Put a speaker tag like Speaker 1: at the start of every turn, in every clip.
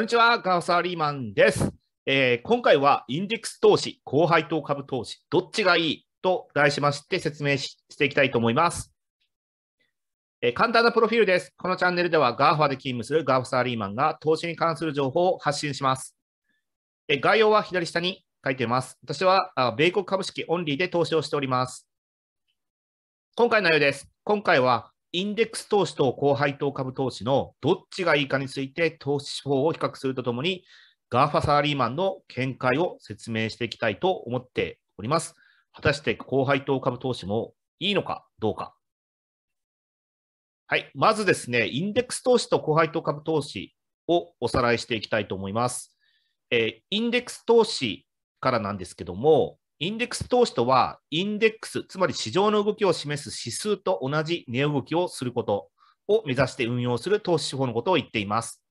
Speaker 1: こんにちは、ガーサーリーマンです、えー、今回はインデックス投資、高配当株投資、どっちがいいと題しまして説明していきたいと思います。えー、簡単なプロフィールです。このチャンネルでは GAFA で勤務するガーサーリーマンが投資に関する情報を発信します。えー、概要は左下に書いています。私はあ米国株式オンリーで投資をしております。今回の内容です。今回はインデックス投資と高配当株投資のどっちがいいかについて投資手法を比較するとともに、GAFA サラリーマンの見解を説明していきたいと思っております。果たして高配当株投資もいいのかどうか。はい。まずですね、インデックス投資と高配当株投資をおさらいしていきたいと思います。えー、インデックス投資からなんですけども、インデックス投資とは、インデックス、つまり市場の動きを示す指数と同じ値動きをすることを目指して運用する投資手法のことを言っています。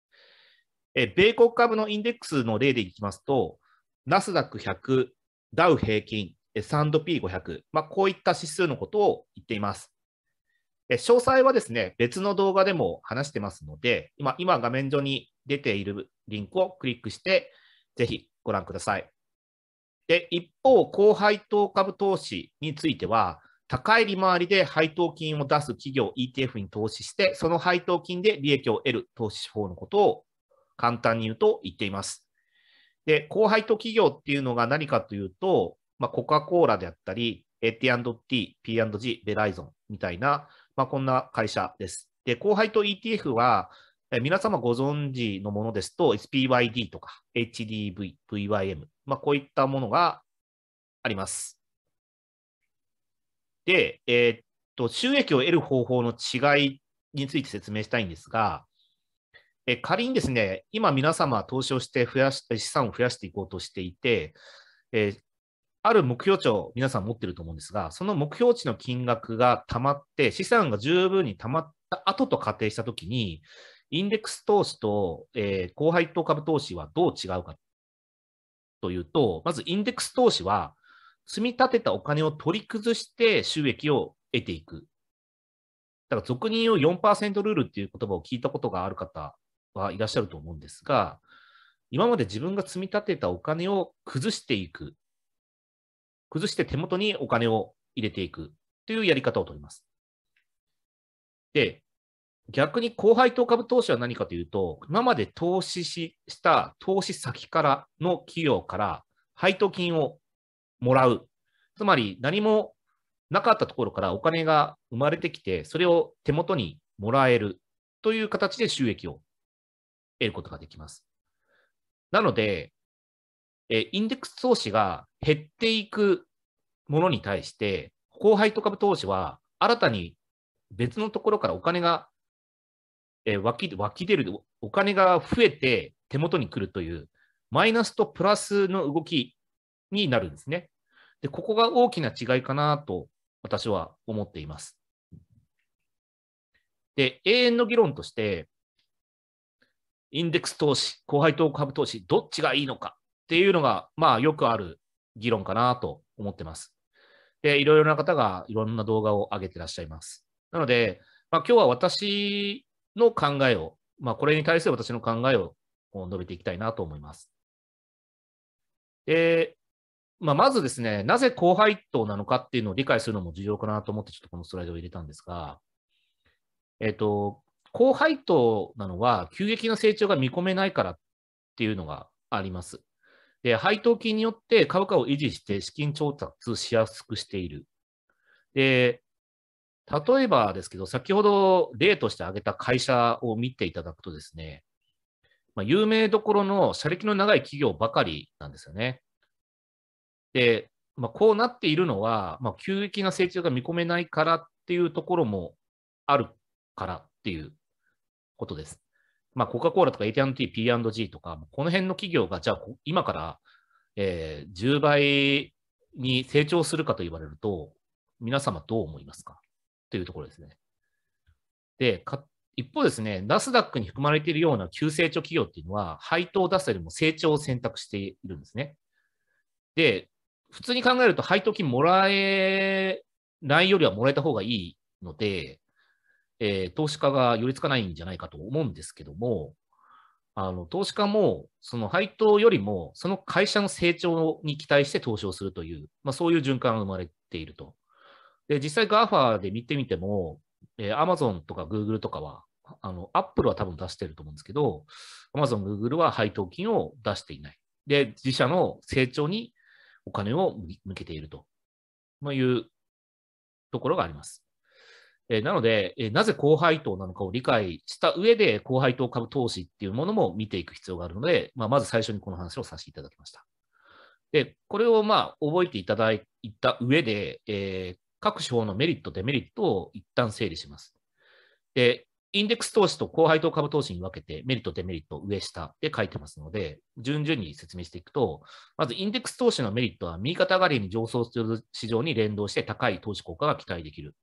Speaker 1: え米国株のインデックスの例でいきますと、ナスダック100、ダウ平均、S&P500、まあ、こういった指数のことを言っています。詳細はですね、別の動画でも話してますので、今、今画面上に出ているリンクをクリックして、ぜひご覧ください。で、一方、高配当株投資については、高い利回りで配当金を出す企業 ETF に投資して、その配当金で利益を得る投資手法のことを簡単に言うと言っています。で、高配当企業っていうのが何かというと、まあ、コカ・コーラであったり、AT&T、P&G、ベライゾンみたいな、まあ、こんな会社です。で、高配当 ETF は、皆様ご存知のものですと、SPYD とか HDV、VYM まあ、こういったものがあります。で、えー、っと、収益を得る方法の違いについて説明したいんですが、え仮にですね、今皆様投資をして増やし、資産を増やしていこうとしていて、えー、ある目標値を皆さん持ってると思うんですが、その目標値の金額がたまって、資産が十分にたまった後と仮定したときに、インデックス投資と、えー、高配当株投資はどう違うかというと、まずインデックス投資は、積み立てたお金を取り崩して収益を得ていく。だから俗に言う4%ルールっていう言葉を聞いたことがある方はいらっしゃると思うんですが、今まで自分が積み立てたお金を崩していく。崩して手元にお金を入れていくというやり方をとります。で、逆に後輩投株投資は何かというと、今まで投資しした投資先からの企業から配当金をもらう。つまり何もなかったところからお金が生まれてきて、それを手元にもらえるという形で収益を得ることができます。なので、えインデックス投資が減っていくものに対して、後輩と株投資は新たに別のところからお金がえー、湧き湧き出るお金が増えて手元に来るという、マイナスとプラスの動きになるんですね。で、ここが大きな違いかなと私は思っています。で、永遠の議論として、インデックス投資、後輩投株投資、どっちがいいのかっていうのが、まあ、よくある議論かなと思ってます。で、いろいろな方がいろんな動画を上げてらっしゃいます。なので、まあ、今日は私の考えを、まあ、これに対する私の考えを述べていきたいなと思います。で、まあ、まずですね、なぜ高配当なのかっていうのを理解するのも重要かなと思って、ちょっとこのスライドを入れたんですが、えっと、高配当なのは、急激な成長が見込めないからっていうのがあります。で、配当金によって株価を維持して資金調達しやすくしている。で、例えばですけど、先ほど例として挙げた会社を見ていただくとですね、まあ、有名どころの社歴の長い企業ばかりなんですよね。で、まあ、こうなっているのは、まあ、急激な成長が見込めないからっていうところもあるからっていうことです。まあ、コカ・コーラとか AT&T、P&G とか、この辺の企業が、じゃあ今から、えー、10倍に成長するかと言われると、皆様どう思いますかというところですね。で、一方ですね、ナスダックに含まれているような急成長企業っていうのは、配当を出すよりも成長を選択しているんですね。で、普通に考えると配当金もらえないよりはもらえた方がいいので、えー、投資家が寄りつかないんじゃないかと思うんですけども、あの投資家もその配当よりもその会社の成長に期待して投資をするという、まあ、そういう循環が生まれていると。で、実際 GAFA で見てみても、えー、Amazon とか Google とかは、あの、プルは多分出してると思うんですけど、Amazon、Google は配当金を出していない。で、自社の成長にお金を向けていると、まいうところがあります。えなので、えなぜ高配当なのかを理解した上で、高配当株投資っていうものも見ていく必要があるので、まあ、まず最初にこの話をさせていただきました。で、これをまあ覚えていただいた上で、えー、各手法のメリット、デメリットを一旦整理します。で、インデックス投資と高配当株投資に分けてメリット、デメリット、上下で書いてますので、順々に説明していくと、まずインデックス投資のメリットは右肩上がりに上昇する市場に連動して高い投資効果が期待できる。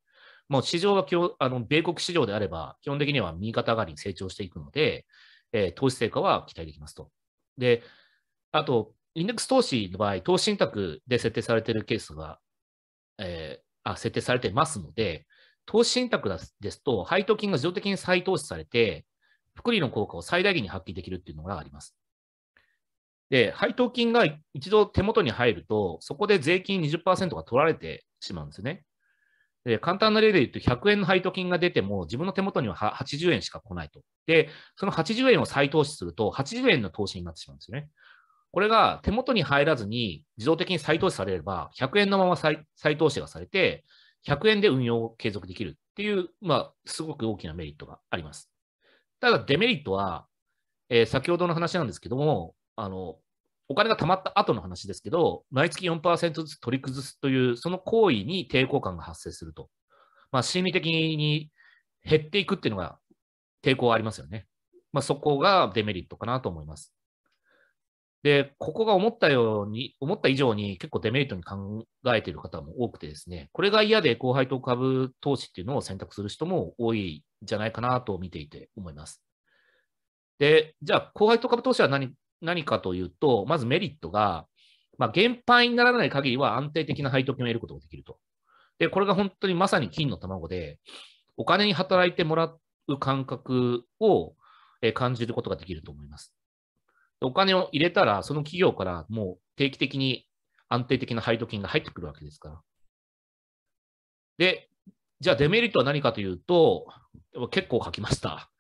Speaker 1: もう市場はあの米国市場であれば、基本的には右肩上がりに成長していくので、えー、投資成果は期待できますと。で、あと、インデックス投資の場合、投資信託で設定されているケースが、えーあ設定されてますので、投資信託ですと、配当金が自動的に再投資されて、福利の効果を最大限に発揮できるっていうのがあります。で、配当金が一度手元に入ると、そこで税金20%が取られてしまうんですね。で、簡単な例で言うと、100円の配当金が出ても、自分の手元には80円しか来ないと。で、その80円を再投資すると、80円の投資になってしまうんですよね。これが手元に入らずに自動的に再投資されれば、100円のまま再投資がされて、100円で運用を継続できるっていう、まあ、すごく大きなメリットがあります。ただ、デメリットは、えー、先ほどの話なんですけども、あの、お金が貯まった後の話ですけど、毎月4%ずつ取り崩すという、その行為に抵抗感が発生すると。まあ、心理的に減っていくっていうのが抵抗ありますよね。まあ、そこがデメリットかなと思います。で、ここが思ったように、思った以上に結構デメリットに考えている方も多くてですね、これが嫌で後輩と株投資っていうのを選択する人も多いんじゃないかなと見ていて思います。で、じゃあ後輩と株投資は何何かというと、まずメリットが、まあ、減配にならない限りは安定的な配当金を得ることができると。で、これが本当にまさに金の卵で、お金に働いてもらう感覚を感じることができると思います。お金を入れたら、その企業からもう定期的に安定的な配当金が入ってくるわけですから。で、じゃあデメリットは何かというと、結構書きました。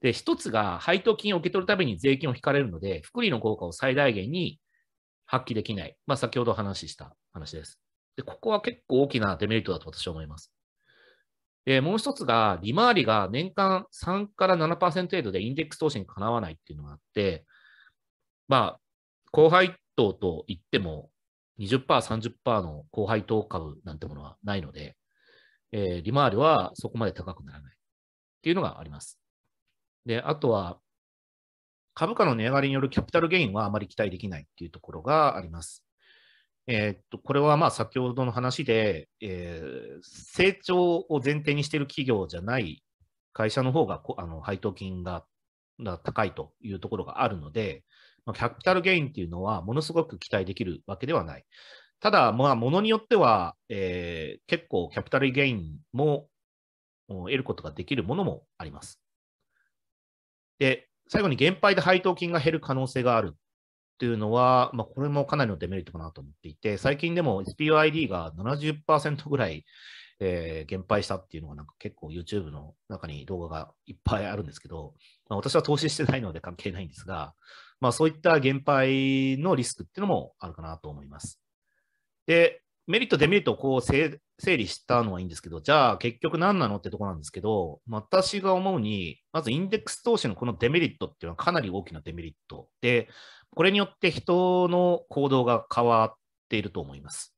Speaker 1: で、一つが配当金を受け取るために税金を引かれるので、福利の効果を最大限に発揮できない。まあ、先ほど話した話です。で、ここは結構大きなデメリットだと私は思います。で、もう一つが、利回りが年間3から7%程度でインデックス投資にかなわないっていうのがあって、まあ、高配当といっても20%、30%の高配当株なんてものはないので、えー、利回りはそこまで高くならないっていうのがあります。で、あとは、株価の値上がりによるキャピタルゲインはあまり期待できないっていうところがあります。えー、っと、これはまあ先ほどの話で、えー、成長を前提にしている企業じゃない会社の方があの配当金が高いというところがあるので、キャピタルゲインっていうのは、ものすごく期待できるわけではない。ただ、まあ、ものによっては、えー、結構キャピタルゲインも得ることができるものもあります。で、最後に減配で配当金が減る可能性があるっていうのは、まあ、これもかなりのデメリットかなと思っていて、最近でも SPYD が70%ぐらい、えー、減配したっていうのがなんか結構 YouTube の中に動画がいっぱいあるんですけど、まあ、私は投資してないので関係ないんですが、まあ、そういった減配のリスクっていうのもあるかなと思います。で、メリット、デメリットをこう整理したのはいいんですけど、じゃあ結局何なのってとこなんですけど、私が思うに、まずインデックス投資のこのデメリットっていうのはかなり大きなデメリットで、これによって人の行動が変わっていると思います。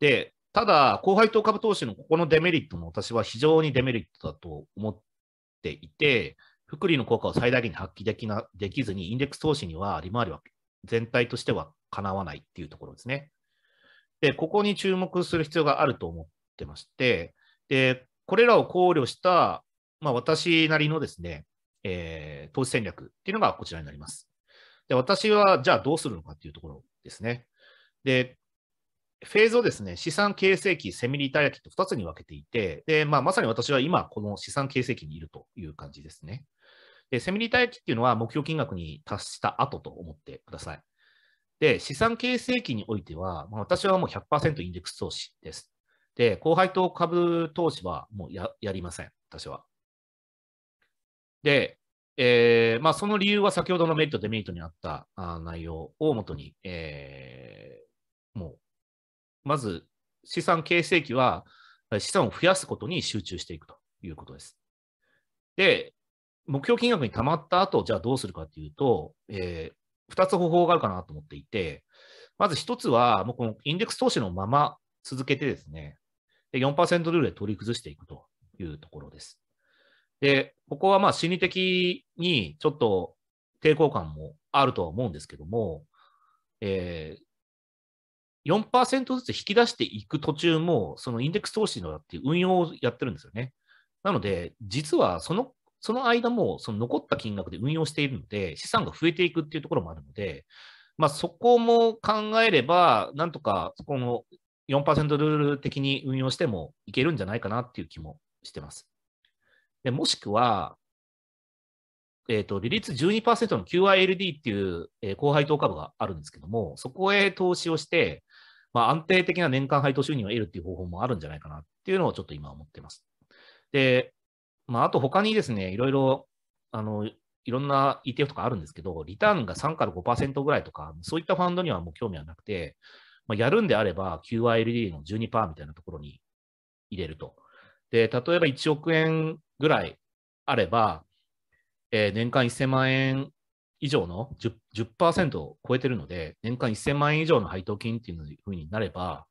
Speaker 1: で、ただ、高配当株投資のここのデメリットも私は非常にデメリットだと思っていて、福利の効果を最大限に発揮できなできずに、インデックス投資には利回りは全体としてはかなわないっていうところですね。で、ここに注目する必要があると思ってまして、で、これらを考慮した、まあ、私なりのですね、えー、投資戦略っていうのがこちらになります。で、私はじゃあどうするのかっていうところですね。で、フェーズをですね、資産形成期、セミリタイア期と2つに分けていて、で、まあ、まさに私は今、この資産形成期にいるという感じですね。で、セミリタイア期っていうのは目標金額に達した後と思ってください。で、資産形成期においては、まあ、私はもう100%インデックス投資です。で、後輩と株投資はもうややりません、私は。で、えーまあ、その理由は先ほどのメリット、デメリットにあったあ内容をもとに、えー、もうまず資産形成期は資産を増やすことに集中していくということです。で、目標金額にたまった後、じゃあどうするかというと、えー、2つ方法があるかなと思っていて、まず1つは、もうこのインデックス投資のまま続けてですね、で4%ルールで取り崩していくというところです。で、ここはまあ心理的にちょっと抵抗感もあるとは思うんですけども、えー、4%ずつ引き出していく途中も、そのインデックス投資のっていう運用をやってるんですよね。なので、実はそのその間もその残った金額で運用しているので、資産が増えていくっていうところもあるので、まあ、そこも考えれば、なんとかそこの4%ルール的に運用してもいけるんじゃないかなっていう気もしてます。でもしくは、えーと、利率12%の QILD っていう、えー、高配当株があるんですけども、そこへ投資をして、まあ、安定的な年間配当収入を得るっていう方法もあるんじゃないかなっていうのをちょっと今思ってます。で、まあ、あと他にですね、いろいろ、あの、いろんな ETF とかあるんですけど、リターンが3から5%ぐらいとか、そういったファンドにはもう興味はなくて、まあ、やるんであれば QILD の12%みたいなところに入れると。で、例えば1億円ぐらいあれば、えー、年間1000万円以上の 10%, 10を超えてるので、年間1000万円以上の配当金っていうふうになれば、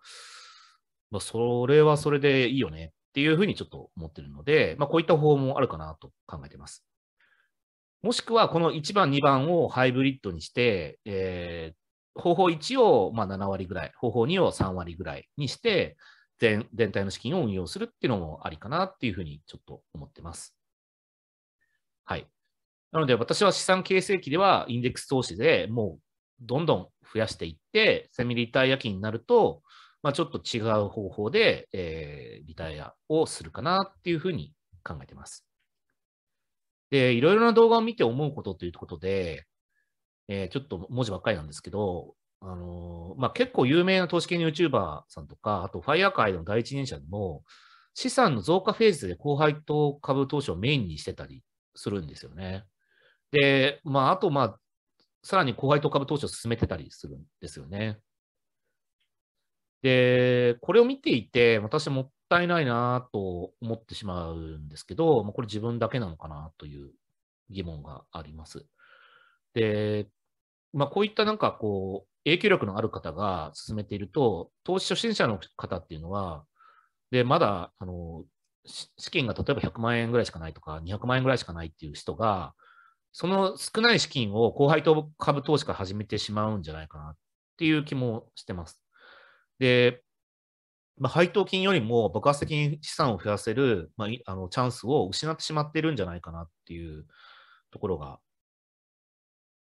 Speaker 1: まあ、それはそれでいいよねっていうふうにちょっと思ってるので、まあ、こういった方法もあるかなと考えています。もしくは、この1番、2番をハイブリッドにして、えー、方法1をまあ7割ぐらい、方法2を3割ぐらいにして、全全体の資金を運用するっていうのもありかなっていうふうにちょっと思ってます。はい。なので私は資産形成期ではインデックス投資でもうどんどん増やしていって、セミリタイア期になると、まあ、ちょっと違う方法で、えー、リタイアをするかなっていうふうに考えてます。で、いろいろな動画を見て思うことということで、えー、ちょっと文字ばっかりなんですけど、あのー、まあ、結構有名な投資系の YouTuber さんとか、あとファイヤー界の第一人者でも、資産の増加フェーズで後輩と株投資をメインにしてたりするんですよね。で、まあ、あと、まあ、さらに後輩と株投資を進めてたりするんですよね。で、これを見ていて、私もったいないなと思ってしまうんですけど、まあ、これ自分だけなのかなという疑問があります。で、まあ、こういったなんかこう、影響力のある方が進めていると、投資初心者の方っていうのは、で、まだ、あの、資金が例えば100万円ぐらいしかないとか、200万円ぐらいしかないっていう人が、その少ない資金を後輩と株投資から始めてしまうんじゃないかなっていう気もしてます。で、まあ、配当金よりも爆発的に資産を増やせる、まあ、あのチャンスを失ってしまってるんじゃないかなっていうところが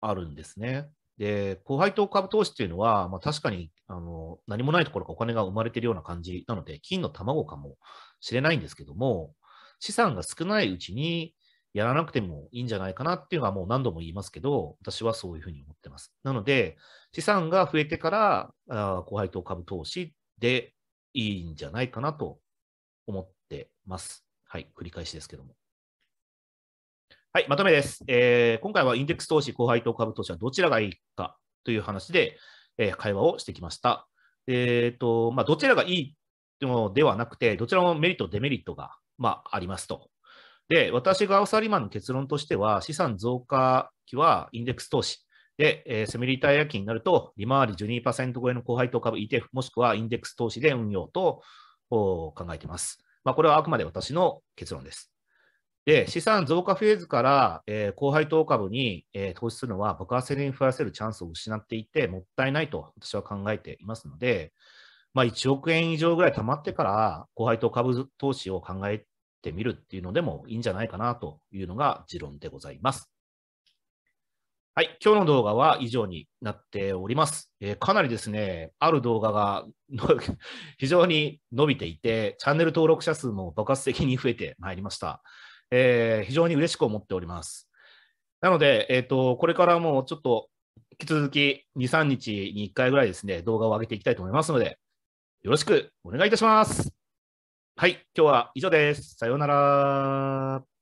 Speaker 1: あるんですね。で、後輩と株投資っていうのは、まあ、確かにあの何もないところからお金が生まれてるような感じなので、金の卵かもしれないんですけども、資産が少ないうちにやらなくてもいいんじゃないかなっていうのはもう何度も言いますけど、私はそういうふうに思ってます。なので、資産が増えてから、あ後輩と株投資でいいんじゃないかなと思ってます。はい、繰り返しですけども。はい、まとめです。えー、今回はインデックス投資、後輩と株投資はどちらがいいかという話で、えー、会話をしてきました。えっ、ー、と、まあ、どちらがいいのではなくて、どちらもメリット、デメリットが、まあ、ありますと。で、私がアサリマンの結論としては、資産増加期はインデックス投資。で、えー、セミリタイヤ期になると、利回り12%超えの高配当株 ETF、もしくはインデックス投資で運用と考えています。まあ、これはあくまで私の結論です。で、資産増加フェーズから、えー、高配当株に、えー、投資するのは爆発的に増やせるチャンスを失っていて、もったいないと私は考えていますので、まあ、1億円以上ぐらい貯まってから、高配当株投資を考えってみるっていうのでもいいんじゃないかなというのが持論でございます。はい、今日の動画は以上になっております。えー、かなりですね、ある動画が 非常に伸びていて、チャンネル登録者数も爆発的に増えてまいりました。えー、非常に嬉しく思っております。なので、えーと、これからもちょっと引き続き2、3日に1回ぐらいですね、動画を上げていきたいと思いますので、よろしくお願いいたします。はい、今日は以上です。さようなら。